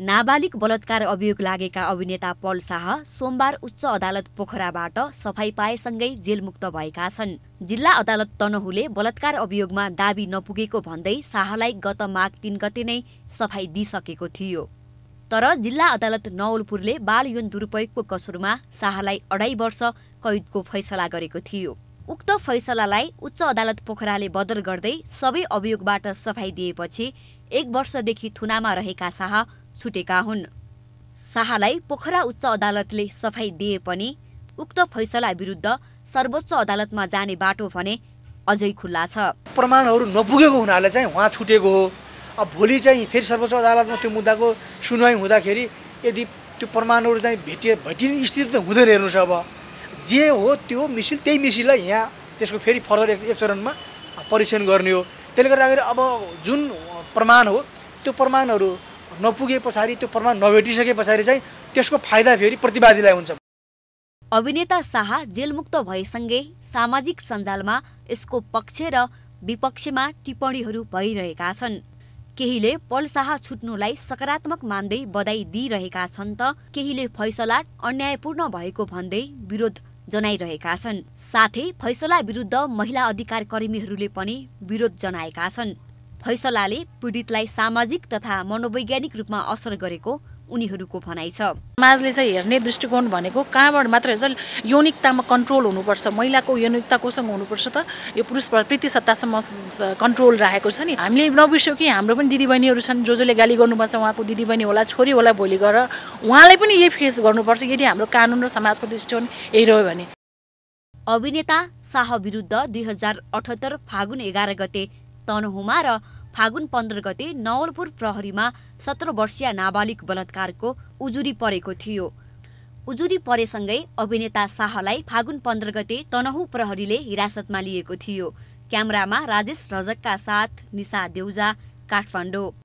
नाबालिग बलात्कार अभियोग लागेका अभिनेता पल शाह सोमबार उच्च अदालत पोखराबाट सफाई पाएसँगै जेलमुक्त भएका छन् जिल्ला अदालत तनहुले बलात्कार अभियोगमा दावी नपुगेको भन्दै शाहलाई गत माघ तिन गते नै सफाई दिइसकेको थियो तर जिल्ला अदालत नवलपुरले बाल यौन दुरुपयोगको कसुरमा शाहलाई अढाई वर्ष कैदको फैसला गरेको थियो उक्त फैसलालाई उच्च अदालत पोखराले बदल गर्दै सबै अभियोगबाट सफाई दिएपछि एक वर्षदेखि थुनामा रहेका शाह छुटेका हुन् शाहलाई पोखरा उच्च अदालतले सफाइ दिए पनि उक्त फैसला विरुद्ध सर्वोच्च अदालतमा जाने बाटो भने अझै खुल्ला छ प्रमाणहरू नपुगेको हुनाले चाहिँ उहाँ छुटेको हो अब भोलि चाहिँ फेरि सर्वोच्च अदालतमा त्यो मुद्दाको सुनवाई हुँदाखेरि यदि त्यो प्रमाणहरू चाहिँ भेटिए भेटिने स्थिति त हुँदैन हेर्नुहोस् अब जे हो त्यो मिसिल त्यही मिसिललाई यहाँ त्यसको फेरि फर्दर एक, एक चरणमा परीक्षण गर्ने हो त्यसले गर्दाखेरि अब जुन प्रमाण हो त्यो प्रमाणहरू नपुगे पछाडि त्यो प्रमाण नभेटिसके पछाडि चाहिँ त्यसको फाइदा फेरि प्रतिवादीलाई हुन्छ अभिनेता शाह जेलमुक्त भएसँगै सामाजिक सञ्जालमा यसको पक्ष र विपक्षमा टिप्पणीहरू भइरहेका छन् केहीले पल शाह छुट्नुलाई सकारात्मक मान्दै बधाई दिइरहेका छन् त केहीले फैसला अन्यायपूर्ण भएको भन्दै विरोध जनाइरहेका छन् साथै फैसला विरुद्ध महिला अधिकार कर्मीहरूले पनि विरोध जनाएका छन् फैसलाले पीडितलाई सामाजिक तथा मनोवैज्ञानिक रूपमा असर गरेको उनीहरूको भनाइ छ समाजले चाहिँ हेर्ने दृष्टिकोण भनेको कहाँबाट मात्र हेर्छ यौनिकतामा कन्ट्रोल हुनुपर्छ महिलाको यौनिकता कोसँग हुनुपर्छ त यो पुरुष प्रति सत्तासम्म कन्ट्रोल राखेको छ नि हामीले नबिर्स्यौँ कि हाम्रो पनि दिदीबहिनीहरू छन् जो जसले गाली गर्नुपर्छ उहाँको दिदीबहिनी होला छोरी होला भोलि गएर उहाँलाई पनि यही फेस गर्नुपर्छ यदि हाम्रो कानुन र समाजको दृष्टिकोण यही रह्यो भने अभिनेता शाह विरुद्ध दुई हजार अठहत्तर फागुन एघार गते तनहुमा र फागुन पन्ध्र गते नवलपुर प्रहरीमा सत्र वर्षीय नाबालिग बलात्कारको उजुरी परेको थियो उजुरी परेसँगै अभिनेता शाहलाई फागुन पन्ध्र गते तनहु प्रहरीले हिरासतमा लिएको थियो क्यामरामा राजेश रजकका साथ निशा देउजा काठमाडौँ